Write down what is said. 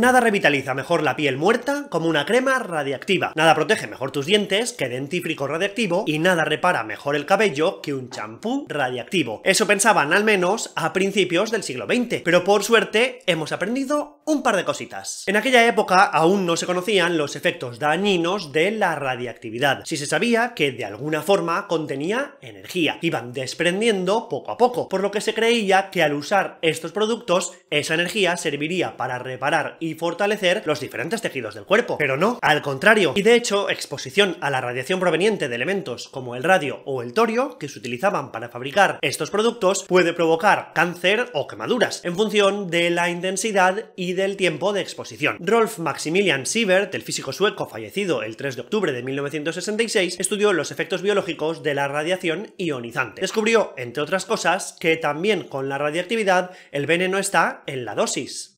Nada revitaliza mejor la piel muerta como una crema radiactiva. Nada protege mejor tus dientes que dentífrico radiactivo y nada repara mejor el cabello que un champú radiactivo. Eso pensaban al menos a principios del siglo XX, pero por suerte hemos aprendido un par de cositas. En aquella época aún no se conocían los efectos dañinos de la radiactividad. Si se sabía que de alguna forma contenía energía, iban desprendiendo poco a poco, por lo que se creía que al usar estos productos esa energía serviría para reparar y y fortalecer los diferentes tejidos del cuerpo. Pero no, al contrario. Y de hecho, exposición a la radiación proveniente de elementos como el radio o el torio, que se utilizaban para fabricar estos productos, puede provocar cáncer o quemaduras, en función de la intensidad y del tiempo de exposición. Rolf Maximilian Siebert, el físico sueco fallecido el 3 de octubre de 1966, estudió los efectos biológicos de la radiación ionizante. Descubrió, entre otras cosas, que también con la radiactividad el veneno está en la dosis.